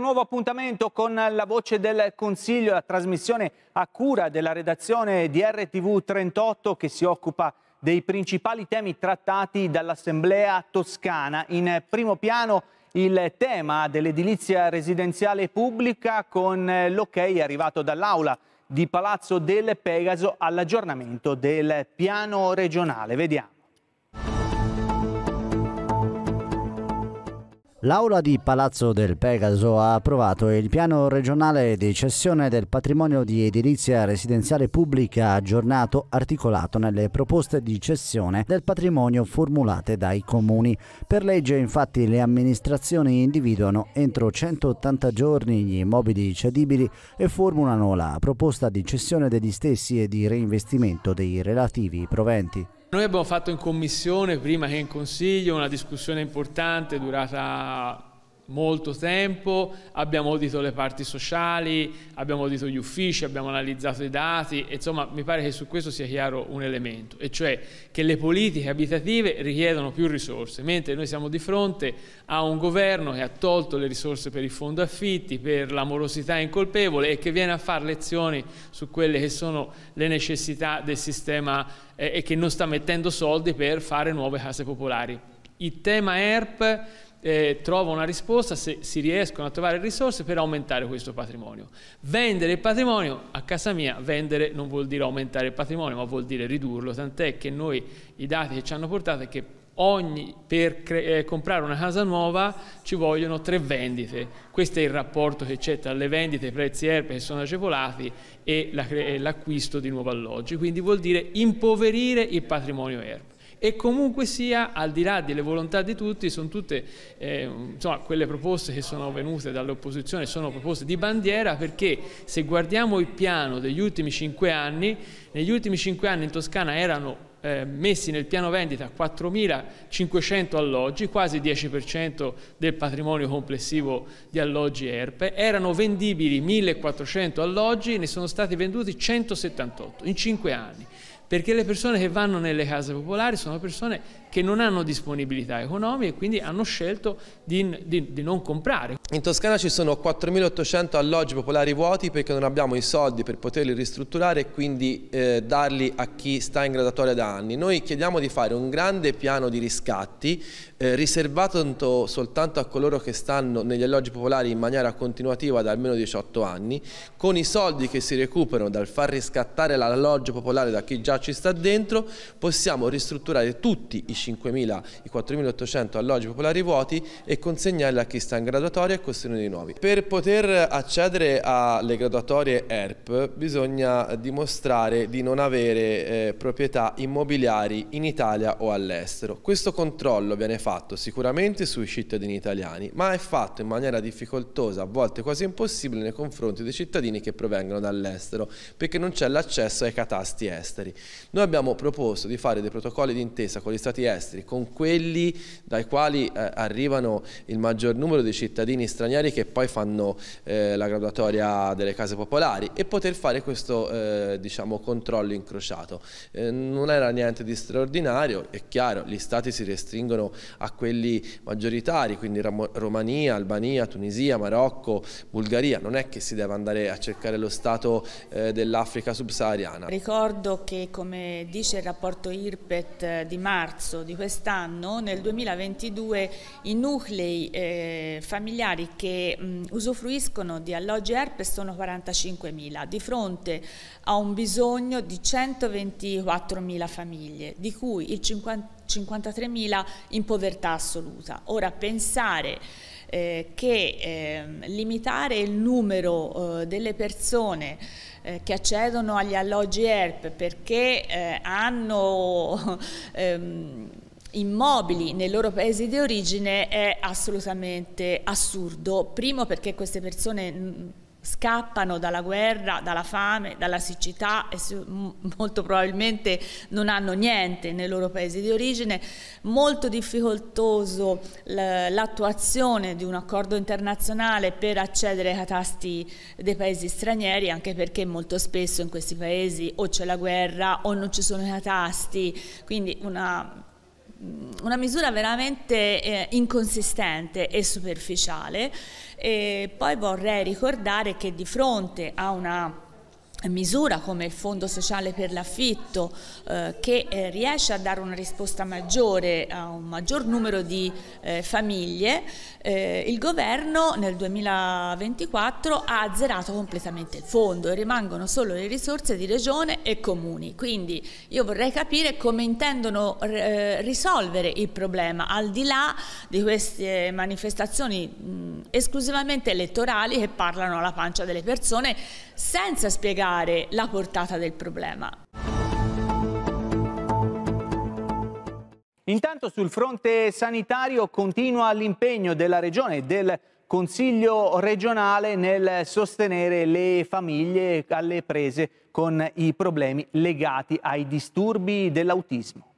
un nuovo appuntamento con la voce del Consiglio, la trasmissione a cura della redazione di RTV 38 che si occupa dei principali temi trattati dall'Assemblea toscana. In primo piano il tema dell'edilizia residenziale pubblica con l'ok arrivato dall'Aula di Palazzo del Pegaso all'aggiornamento del piano regionale. Vediamo. L'aula di Palazzo del Pegaso ha approvato il piano regionale di cessione del patrimonio di edilizia residenziale pubblica aggiornato articolato nelle proposte di cessione del patrimonio formulate dai comuni. Per legge infatti le amministrazioni individuano entro 180 giorni gli immobili cedibili e formulano la proposta di cessione degli stessi e di reinvestimento dei relativi proventi. Noi abbiamo fatto in commissione, prima che in consiglio, una discussione importante durata molto tempo, abbiamo audito le parti sociali, abbiamo audito gli uffici, abbiamo analizzato i dati, insomma mi pare che su questo sia chiaro un elemento, e cioè che le politiche abitative richiedono più risorse, mentre noi siamo di fronte a un governo che ha tolto le risorse per il fondo affitti, per l'amorosità incolpevole e che viene a fare lezioni su quelle che sono le necessità del sistema eh, e che non sta mettendo soldi per fare nuove case popolari. Il tema ERP eh, trova una risposta se si riescono a trovare risorse per aumentare questo patrimonio. Vendere il patrimonio, a casa mia, vendere non vuol dire aumentare il patrimonio, ma vuol dire ridurlo, tant'è che noi i dati che ci hanno portato è che ogni, per eh, comprare una casa nuova ci vogliono tre vendite. Questo è il rapporto che c'è tra le vendite, i prezzi erbe che sono agevolati e l'acquisto di nuovi alloggi, quindi vuol dire impoverire il patrimonio erbe e comunque sia, al di là delle volontà di tutti, sono tutte eh, insomma, quelle proposte che sono venute dall'opposizione, sono proposte di bandiera perché se guardiamo il piano degli ultimi cinque anni, negli ultimi cinque anni in Toscana erano eh, messi nel piano vendita 4.500 alloggi, quasi 10% del patrimonio complessivo di alloggi ERPE, erano vendibili 1.400 alloggi, ne sono stati venduti 178 in 5 anni perché le persone che vanno nelle case popolari sono persone che non hanno disponibilità economiche e quindi hanno scelto di, di, di non comprare. In Toscana ci sono 4.800 alloggi popolari vuoti perché non abbiamo i soldi per poterli ristrutturare e quindi eh, darli a chi sta in gradatoria da anni. Noi chiediamo di fare un grande piano di riscatti eh, riservato soltanto a coloro che stanno negli alloggi popolari in maniera continuativa da almeno 18 anni, con i soldi che si recuperano dal far riscattare l'alloggio popolare da chi già ci sta dentro, possiamo ristrutturare tutti i 5.000 e 4.800 alloggi popolari vuoti e consegnarli a chi sta in graduatoria e costruire nuovi. Per poter accedere alle graduatorie ERP bisogna dimostrare di non avere eh, proprietà immobiliari in Italia o all'estero. Questo controllo viene fatto sicuramente sui cittadini italiani, ma è fatto in maniera difficoltosa, a volte quasi impossibile nei confronti dei cittadini che provengono dall'estero, perché non c'è l'accesso ai catasti esteri. Noi abbiamo proposto di fare dei protocolli d'intesa con gli stati esteri esteri, con quelli dai quali eh, arrivano il maggior numero di cittadini stranieri che poi fanno eh, la graduatoria delle case popolari e poter fare questo eh, diciamo, controllo incrociato. Eh, non era niente di straordinario, è chiaro, gli stati si restringono a quelli maggioritari, quindi Romania, Albania, Tunisia, Marocco, Bulgaria, non è che si deve andare a cercare lo stato eh, dell'Africa subsahariana. Ricordo che come dice il rapporto IRPET di marzo di quest'anno, nel 2022, i nuclei eh, familiari che mh, usufruiscono di alloggi ERP sono 45.000, di fronte a un bisogno di 124.000 famiglie, di cui il 53.000 in povertà assoluta. Ora, pensare eh, che eh, limitare il numero eh, delle persone eh, che accedono agli alloggi ERP perché eh, hanno ehm, immobili nel loro paese di origine è assolutamente assurdo. Primo perché queste persone mm, scappano dalla guerra, dalla fame, dalla siccità e molto probabilmente non hanno niente nei loro paesi di origine, molto difficoltoso l'attuazione di un accordo internazionale per accedere ai catasti dei paesi stranieri, anche perché molto spesso in questi paesi o c'è la guerra o non ci sono i catasti, quindi una Mm, una misura veramente eh, inconsistente e superficiale e poi vorrei ricordare che di fronte a una misura come il Fondo Sociale per l'Affitto eh, che eh, riesce a dare una risposta maggiore a un maggior numero di eh, famiglie, eh, il governo nel 2024 ha azzerato completamente il fondo e rimangono solo le risorse di regione e comuni. Quindi io vorrei capire come intendono eh, risolvere il problema al di là di queste manifestazioni mh, esclusivamente elettorali che parlano alla pancia delle persone senza spiegare la portata del problema. Intanto sul fronte sanitario continua l'impegno della Regione e del Consiglio regionale nel sostenere le famiglie alle prese con i problemi legati ai disturbi dell'autismo.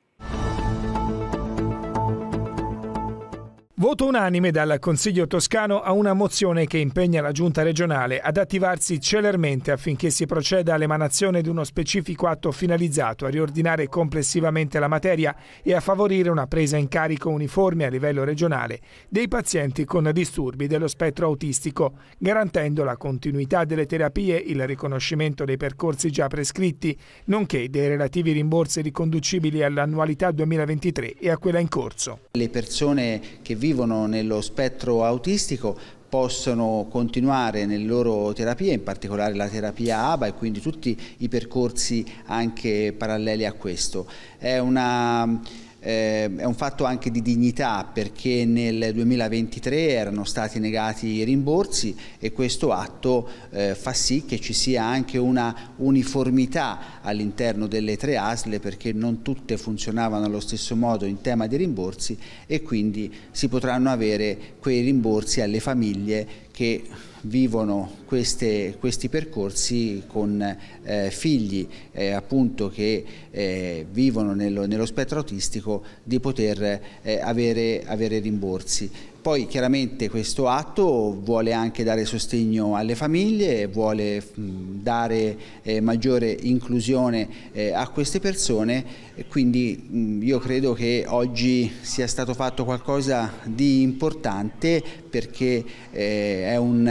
Voto unanime dal Consiglio toscano a una mozione che impegna la Giunta regionale ad attivarsi celermente affinché si proceda all'emanazione di uno specifico atto finalizzato a riordinare complessivamente la materia e a favorire una presa in carico uniforme a livello regionale dei pazienti con disturbi dello spettro autistico, garantendo la continuità delle terapie, il riconoscimento dei percorsi già prescritti, nonché dei relativi rimborsi riconducibili all'annualità 2023 e a quella in corso. Le persone che vivono vivono nello spettro autistico possono continuare nelle loro terapie, in particolare la terapia ABA e quindi tutti i percorsi anche paralleli a questo. È una eh, è un fatto anche di dignità perché nel 2023 erano stati negati i rimborsi e questo atto eh, fa sì che ci sia anche una uniformità all'interno delle tre ASLE perché non tutte funzionavano allo stesso modo in tema di rimborsi e quindi si potranno avere quei rimborsi alle famiglie che vivono queste, questi percorsi con eh, figli eh, appunto che eh, vivono nello, nello, spettro autistico di poter eh, avere, avere rimborsi. Poi chiaramente questo atto vuole anche dare sostegno alle famiglie, vuole dare eh, maggiore inclusione eh, a queste persone, quindi io credo che oggi sia stato fatto qualcosa di importante perché eh, è, un,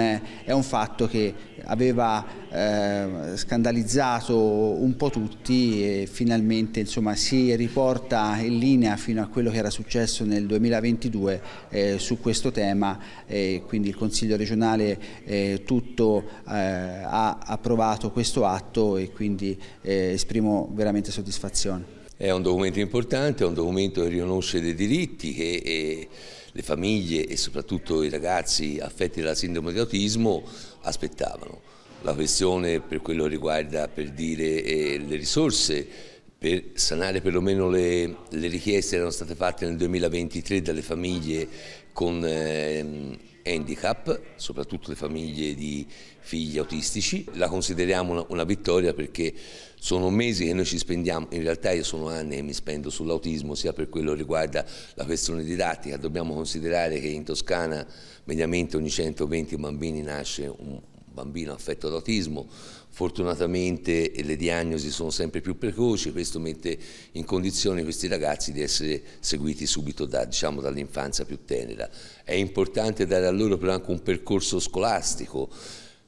è, un, fatto che aveva eh, scandalizzato un po' tutti e finalmente insomma, si riporta in linea fino a quello che era successo nel 2022 eh, su questo tema quindi il Consiglio regionale eh, tutto eh, ha approvato questo atto e quindi eh, esprimo veramente soddisfazione. È un documento importante, è un documento che riconosce dei diritti che, eh, le famiglie e soprattutto i ragazzi affetti dalla sindrome di autismo aspettavano. La questione per quello che riguarda per dire, eh, le risorse per sanare perlomeno le, le richieste che erano state fatte nel 2023 dalle famiglie con eh, handicap, soprattutto le famiglie di figli autistici. La consideriamo una, una, vittoria perché sono mesi che noi ci spendiamo, in realtà io sono anni che mi spendo sull'autismo, sia per quello che riguarda la questione didattica, dobbiamo considerare che in Toscana mediamente ogni 120 bambini nasce un, bambino affetto da autismo, fortunatamente eh, le diagnosi sono sempre più precoci, questo mette in condizione questi ragazzi di essere seguiti subito da, diciamo, dall'infanzia più tenera. È importante dare a loro però anche un percorso scolastico,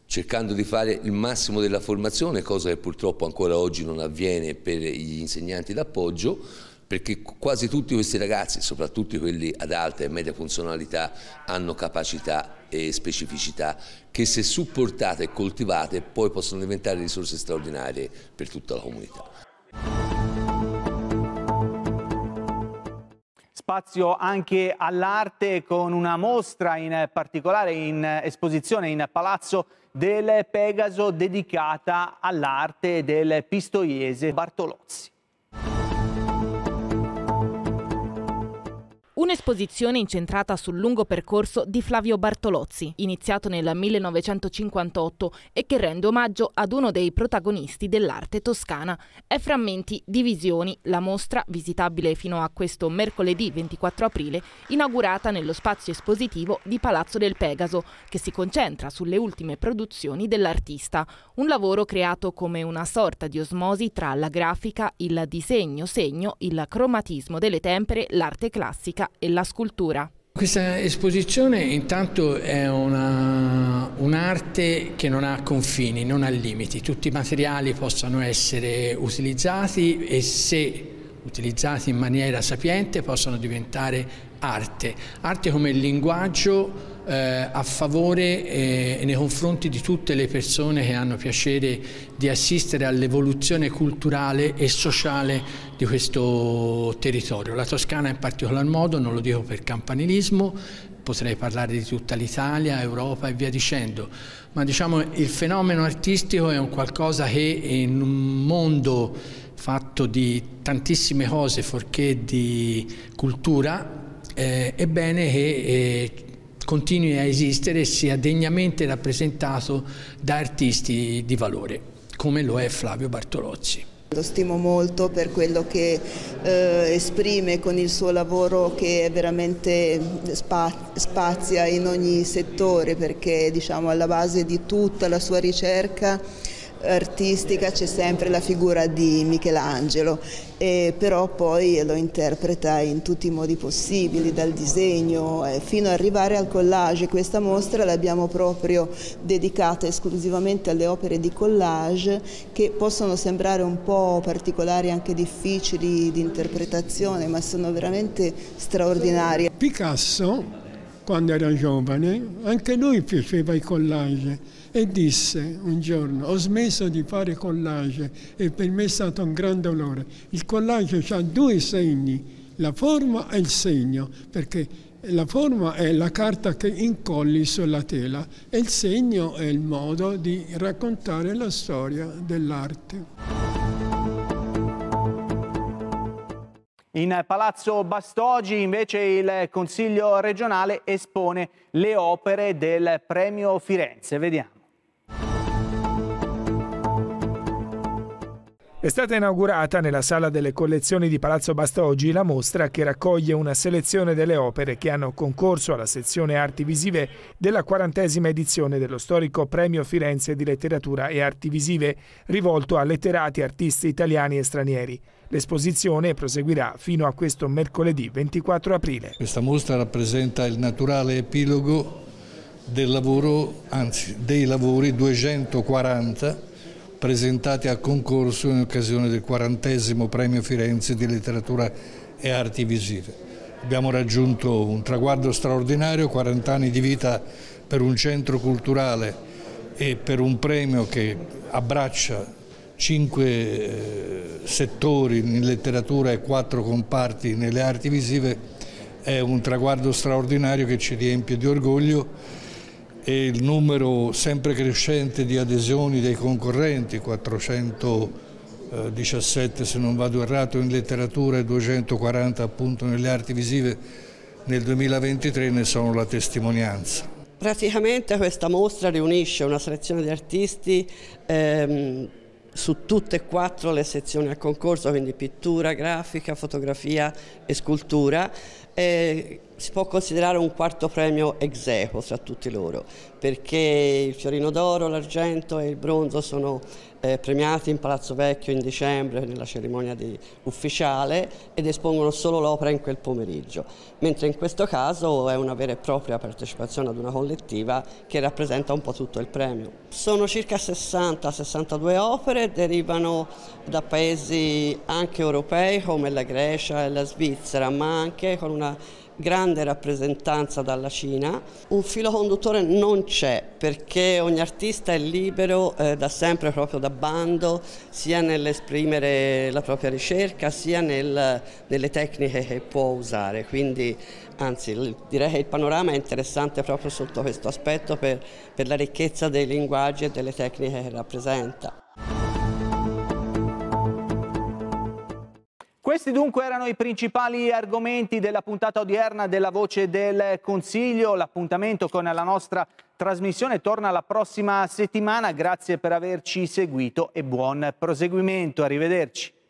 cercando di fare il massimo della formazione, cosa che purtroppo ancora oggi non avviene per gli insegnanti d'appoggio, perché quasi tutti questi ragazzi, soprattutto quelli ad alta e media funzionalità, hanno capacità e specificità che se supportate e coltivate poi possono diventare risorse straordinarie per tutta la comunità. spazio anche all'arte con una mostra in particolare in esposizione in Palazzo del Pegaso dedicata all'arte del pistoiese Bartolozzi. Un'esposizione incentrata sul lungo percorso di Flavio Bartolozzi, iniziato nel 1958 e che rende omaggio ad uno dei protagonisti dell'arte toscana. È Frammenti di Visioni, la mostra, visitabile fino a questo mercoledì 24 aprile, inaugurata nello spazio espositivo di Palazzo del Pegaso, che si concentra sulle ultime produzioni dell'artista. Un lavoro creato come una sorta di osmosi tra la grafica, il disegno, segno, il cromatismo delle tempere, l'arte classica vita e la scultura. Questa esposizione intanto è un'arte un che non ha confini, non ha limiti, tutti i materiali possono essere utilizzati e se utilizzati in maniera sapiente possono diventare arte, arte come linguaggio eh, a favore eh, nei confronti di tutte le persone che hanno piacere di assistere all'evoluzione culturale e sociale di questo territorio. La Toscana in particolar modo, non lo dico per campanilismo, potrei parlare di tutta l'Italia, Europa e via dicendo, ma diciamo il fenomeno artistico è un qualcosa che in un mondo fatto di tantissime cose forché di cultura, eh, è bene che eh, continui a esistere e sia degnamente rappresentato da artisti di valore, come lo è Flavio Bartolozzi. Lo stimo molto per quello che eh, esprime con il suo lavoro che veramente spa spazia in ogni settore perché diciamo alla base di tutta la sua ricerca artistica c'è sempre la figura di Michelangelo, però poi lo interpreta in tutti i modi possibili, dal disegno eh, fino ad arrivare al collage. Questa mostra l'abbiamo proprio dedicata esclusivamente alle opere di collage che possono sembrare un po' particolari, anche difficili di interpretazione, ma sono veramente straordinarie. Picasso, quando era giovane, anche lui piaceva i collage e disse un giorno ho smesso di fare collage e per me è stato un gran dolore. Il collage ha due segni, la forma e il segno, perché la forma è la carta che incolli sulla tela e il segno è il modo di raccontare la storia dell'arte. In Palazzo Bastogi invece il Consiglio regionale espone le opere del Premio Firenze. Vediamo. È stata inaugurata nella sala delle collezioni di Palazzo Bastoggi la mostra che raccoglie una selezione delle opere che hanno concorso alla sezione arti visive della quarantesima edizione dello storico Premio Firenze di Letteratura e Arti Visive rivolto a letterati artisti italiani e stranieri. L'esposizione proseguirà fino a questo mercoledì 24 aprile. Questa mostra rappresenta il naturale epilogo del lavoro, anzi dei lavori 240 presentati a concorso in occasione del 40 Premio Firenze di Letteratura e Arti Visive. Abbiamo raggiunto un traguardo straordinario, 40 anni di vita per un centro culturale e per un premio che abbraccia cinque eh, settori in letteratura e quattro comparti nelle arti visive è un traguardo straordinario che ci riempie di orgoglio e il numero sempre crescente di adesioni dei concorrenti, 417 se non vado errato in letteratura e 240 appunto nelle arti visive nel 2023 ne sono la testimonianza. Praticamente questa mostra riunisce una selezione di artisti ehm, su tutte e quattro le sezioni al concorso, quindi pittura, grafica, fotografia e scultura. Eh, si può considerare un quarto premio ex equo tra tutti loro, perché il fiorino d'oro, l'argento e il bronzo sono eh, premiati in Palazzo Vecchio in dicembre nella cerimonia di, ufficiale ed espongono solo l'opera in quel pomeriggio, mentre in questo caso è una vera e propria partecipazione ad una collettiva che rappresenta un po' tutto il premio. Sono circa 60-62 opere, derivano da paesi anche europei come la Grecia e la Svizzera, ma anche con una grande rappresentanza dalla Cina. Un filo conduttore non c'è perché ogni artista è libero eh, da sempre proprio da bando, sia nell'esprimere la propria ricerca sia nel, nelle tecniche che può usare. Quindi anzi direi che il panorama è interessante proprio sotto questo aspetto per, per la ricchezza dei linguaggi e delle tecniche che rappresenta. Questi dunque erano i principali argomenti della puntata odierna della Voce del Consiglio. L'appuntamento con la nostra trasmissione torna la prossima settimana. Grazie per averci seguito e buon proseguimento. Arrivederci.